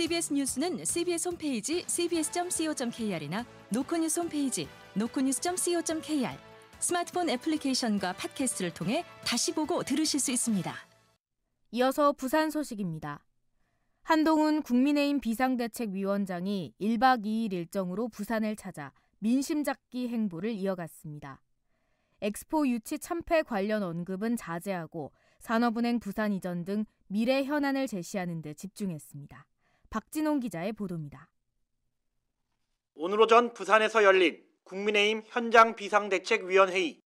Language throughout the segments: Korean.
CBS 뉴스는 CBS 홈페이지 cbs.co.kr이나 노코뉴스 홈페이지 노코뉴스.co.kr 스마트폰 애플리케이션과 팟캐스트를 통해 다시 보고 들으실 수 있습니다. 이어서 부산 소식입니다. 한동훈 국민의힘 비상대책위원장이 1박 2일 일정으로 부산을 찾아 민심 잡기 행보를 이어갔습니다. 엑스포 유치 참패 관련 언급은 자제하고 산업은행 부산 이전 등 미래 현안을 제시하는 데 집중했습니다. 박진홍 기자의 보도입니다. 오늘 오전 부산에서 열린 국민의힘 현장 비상대책위원회의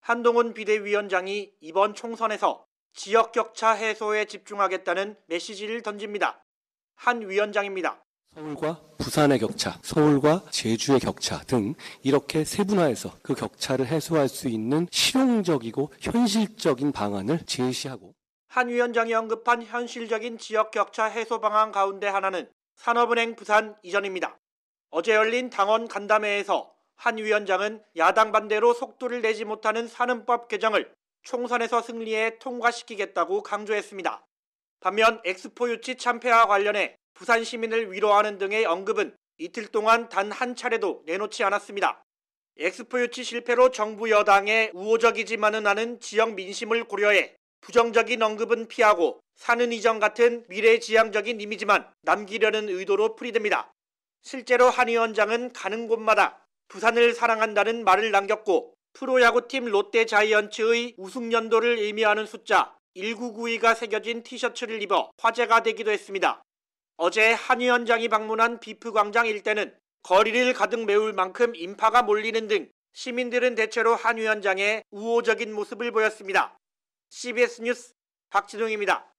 한동훈 비대위원장이 이번 총선에서 지역 격차 해소에 집중하겠다는 메시지를 던집니다. 한 위원장입니다. 서울과 부산의 격차, 서울과 제주의 격차 등 이렇게 세분화해서 그 격차를 해소할 수 있는 실용적이고 현실적인 방안을 제시하고 한 위원장이 언급한 현실적인 지역 격차 해소 방안 가운데 하나는 산업은행 부산 이전입니다. 어제 열린 당원 간담회에서 한 위원장은 야당 반대로 속도를 내지 못하는 산업법 개정을 총선에서 승리해 통과시키겠다고 강조했습니다. 반면 엑스포 유치 참패와 관련해 부산 시민을 위로하는 등의 언급은 이틀 동안 단 한 차례도 내놓지 않았습니다. 엑스포 유치 실패로 정부 여당의 우호적이지만은 않은 지역 민심을 고려해 부정적인 언급은 피하고 사는 이전 같은 미래지향적인 이미지만 남기려는 의도로 풀이됩니다. 실제로 한 위원장은 가는 곳마다 부산을 사랑한다는 말을 남겼고 프로야구팀 롯데 자이언츠의 우승 연도를 의미하는 숫자 1992가 새겨진 티셔츠를 입어 화제가 되기도 했습니다. 어제 한 위원장이 방문한 비프 광장 일대는 거리를 가득 메울 만큼 인파가 몰리는 등 시민들은 대체로 한 위원장의 우호적인 모습을 보였습니다. CBS 뉴스 박지동입니다.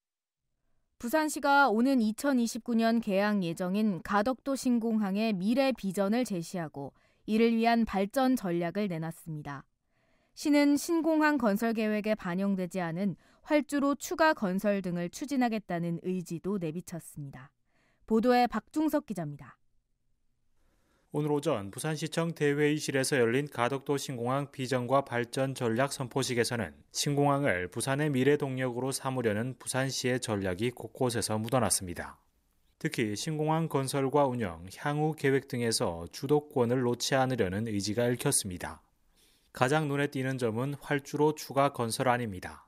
부산시가 오는 2029년 개항 예정인 가덕도 신공항의 미래 비전을 제시하고 이를 위한 발전 전략을 내놨습니다. 시는 신공항 건설 계획에 반영되지 않은 활주로 추가 건설 등을 추진하겠다는 의지도 내비쳤습니다. 보도에 박중석 기자입니다. 오늘 오전 부산시청 대회의실에서 열린 가덕도 신공항 비전과 발전 전략 선포식에서는 신공항을 부산의 미래 동력으로 삼으려는 부산시의 전략이 곳곳에서 묻어났습니다. 특히 신공항 건설과 운영, 향후 계획 등에서 주도권을 놓지 않으려는 의지가 읽혔습니다. 가장 눈에 띄는 점은 활주로 추가 건설안입니다.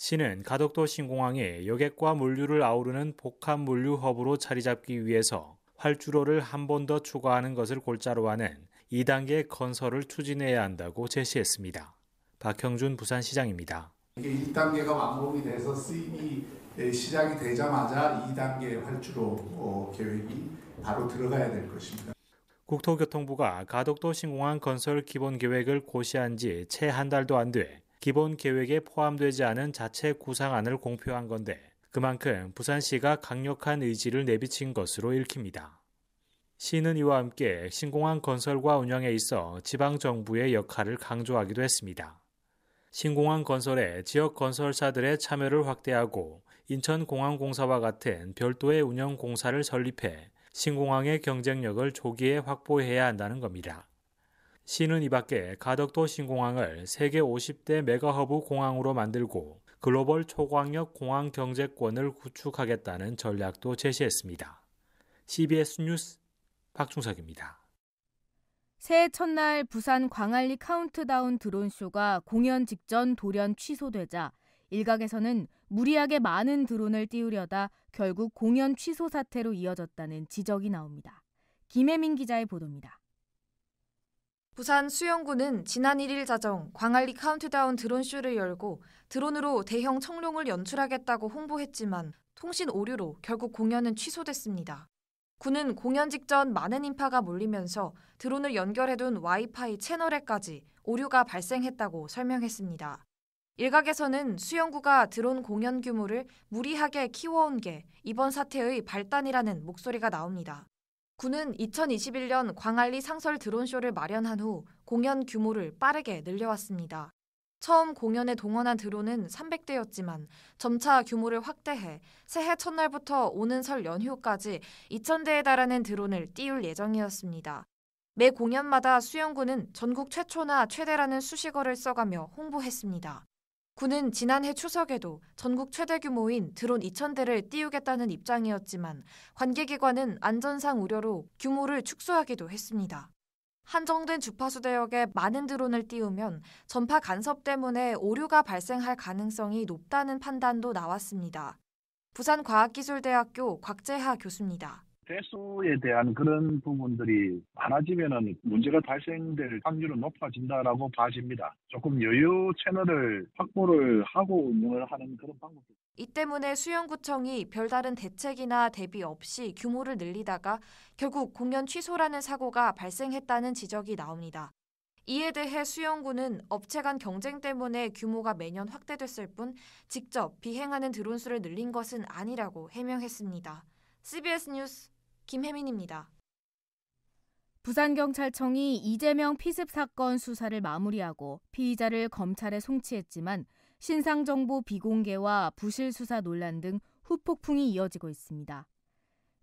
시는 가덕도 신공항에 여객과 물류를 아우르는 복합 물류 허브로 자리 잡기 위해서 활주로를 한 번 더 추가하는 것을 골자로 하는 2단계 건설을 추진해야 한다고 제시했습니다. 박형준 부산시장입니다. 이게 1단계가 완공이 돼서 수입이 예, 시작이 되자마자 2단계 활주로 어, 계획이 바로 들어가야 될 것입니다. 국토교통부가 가덕도 신공항 건설 기본 계획을 고시한 지 채 한 달도 안 돼 기본 계획에 포함되지 않은 자체 구상안을 공표한 건데 그만큼 부산시가 강력한 의지를 내비친 것으로 읽힙니다. 시는 이와 함께 신공항 건설과 운영에 있어 지방정부의 역할을 강조하기도 했습니다. 신공항 건설에 지역 건설사들의 참여를 확대하고 인천공항공사와 같은 별도의 운영공사를 설립해 신공항의 경쟁력을 조기에 확보해야 한다는 겁니다. 시는 이 밖에 가덕도 신공항을 세계 50대 메가허브 공항으로 만들고 글로벌 초광역 공항 경제권을 구축하겠다는 전략도 제시했습니다. CBS 뉴스 박중석입니다 새해 첫날 부산 광안리 카운트다운 드론쇼가 공연 직전 돌연 취소되자 일각에서는 무리하게 많은 드론을 띄우려다 결국 공연 취소 사태로 이어졌다는 지적이 나옵니다. 김혜민 기자의 보도입니다. 부산 수영구는 지난 1일 자정 광안리 카운트다운 드론쇼를 열고 드론으로 대형 청룡을 연출하겠다고 홍보했지만 통신 오류로 결국 공연은 취소됐습니다. 구는 공연 직전 많은 인파가 몰리면서 드론을 연결해둔 와이파이 채널에까지 오류가 발생했다고 설명했습니다. 일각에서는 수영구가 드론 공연 규모를 무리하게 키워온 게 이번 사태의 발단이라는 목소리가 나옵니다. 군은 2021년 광안리 상설 드론쇼를 마련한 후 공연 규모를 빠르게 늘려왔습니다. 처음 공연에 동원한 드론은 300대였지만 점차 규모를 확대해 새해 첫날부터 오는 설 연휴까지 2,000대에 달하는 드론을 띄울 예정이었습니다. 매 공연마다 수영군은 전국 최초나 최대라는 수식어를 써가며 홍보했습니다. 군은 지난해 추석에도 전국 최대 규모인 드론 2,000대를 띄우겠다는 입장이었지만 관계기관은 안전상 우려로 규모를 축소하기도 했습니다. 한정된 주파수 대역에 많은 드론을 띄우면 전파 간섭 때문에 오류가 발생할 가능성이 높다는 판단도 나왔습니다. 부산과학기술대학교 곽재하 교수입니다. 세수에 대한 그런 부분들이 많아지면은 문제가 발생될 확률은 높아진다라고 봐집니다. 조금 여유 채널을 확보를 하고 운영을 하는 그런 방법도. 이 때문에 수영구청이 별다른 대책이나 대비 없이 규모를 늘리다가 결국 공연 취소라는 사고가 발생했다는 지적이 나옵니다. 이에 대해 수영구는 업체 간 경쟁 때문에 규모가 매년 확대됐을 뿐 직접 비행하는 드론 수를 늘린 것은 아니라고 해명했습니다. CBS 뉴스 김혜민입니다. 부산경찰청이 이재명 피습 사건 수사를 마무리하고 피의자를 검찰에 송치했지만 신상정보 비공개와 부실 수사 논란 등 후폭풍이 이어지고 있습니다.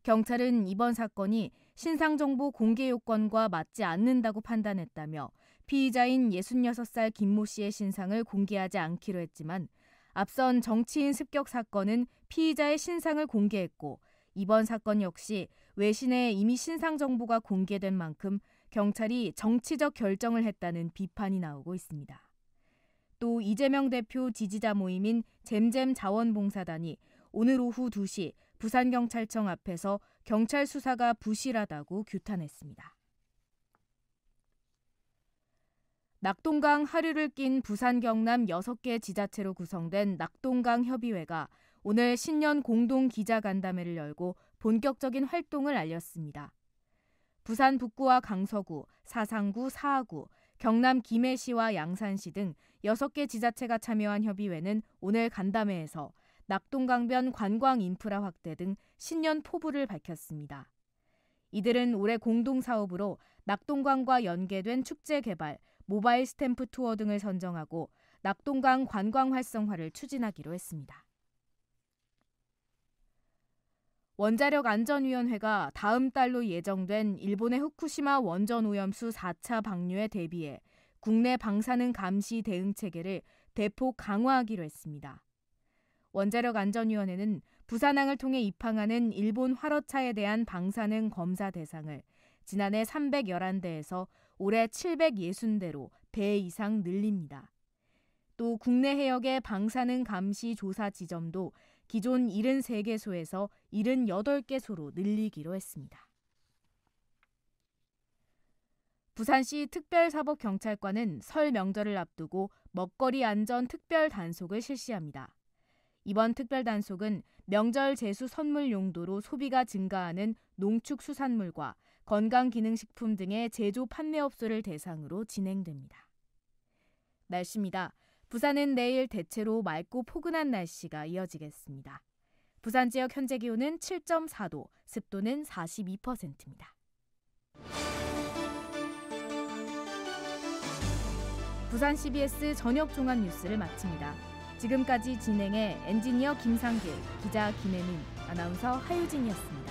경찰은 이번 사건이 신상정보 공개 요건과 맞지 않는다고 판단했다며 피의자인 66살 김모 씨의 신상을 공개하지 않기로 했지만 앞선 정치인 습격 사건은 피의자의 신상을 공개했고 이번 사건 역시 외신에 이미 신상 정보가 공개된 만큼 경찰이 정치적 결정을 했다는 비판이 나오고 있습니다. 또 이재명 대표 지지자 모임인 잼잼 자원봉사단이 오늘 오후 2시 부산경찰청 앞에서 경찰 수사가 부실하다고 규탄했습니다. 낙동강 하류를 낀 부산 경남 6개 지자체로 구성된 낙동강 협의회가 오늘 신년 공동 기자간담회를 열고 본격적인 활동을 알렸습니다. 부산 북구와 강서구, 사상구, 사하구, 경남 김해시와 양산시 등 6개 지자체가 참여한 협의회는 오늘 간담회에서 낙동강변 관광 인프라 확대 등 신년 포부를 밝혔습니다. 이들은 올해 공동 사업으로 낙동강과 연계된 축제 개발, 모바일 스탬프 투어 등을 선정하고 낙동강 관광 활성화를 추진하기로 했습니다. 원자력 안전위원회가 다음 달로 예정된 일본의 후쿠시마 원전 오염수 4차 방류에 대비해 국내 방사능 감시 대응 체계를 대폭 강화하기로 했습니다. 원자력 안전위원회는 부산항을 통해 입항하는 일본 화로차에 대한 방사능 검사 대상을 지난해 311대에서 올해 760대로 배 이상 늘립니다. 또 국내 해역의 방사능 감시 조사 지점도 기존 73개소에서 78개소로 늘리기로 했습니다. 부산시 특별사법경찰관은 설 명절을 앞두고 먹거리 안전 특별 단속을 실시합니다. 이번 특별 단속은 명절 재수 선물 용도로 소비가 증가하는 농축수산물과 건강기능식품 등의 제조 판매업소를 대상으로 진행됩니다. 날씨입니다. 부산은 내일 대체로 맑고 포근한 날씨가 이어지겠습니다. 부산 지역 현재 기온은 7.4도, 습도는 42%입니다. 부산 CBS 저녁 종합 뉴스를 마칩니다. 지금까지 진행해 엔지니어 김상길, 기자 김혜민, 아나운서 하유진이었습니다.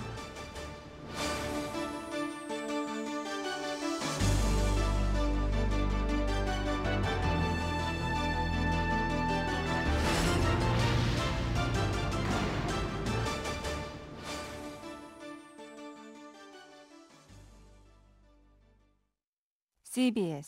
CBS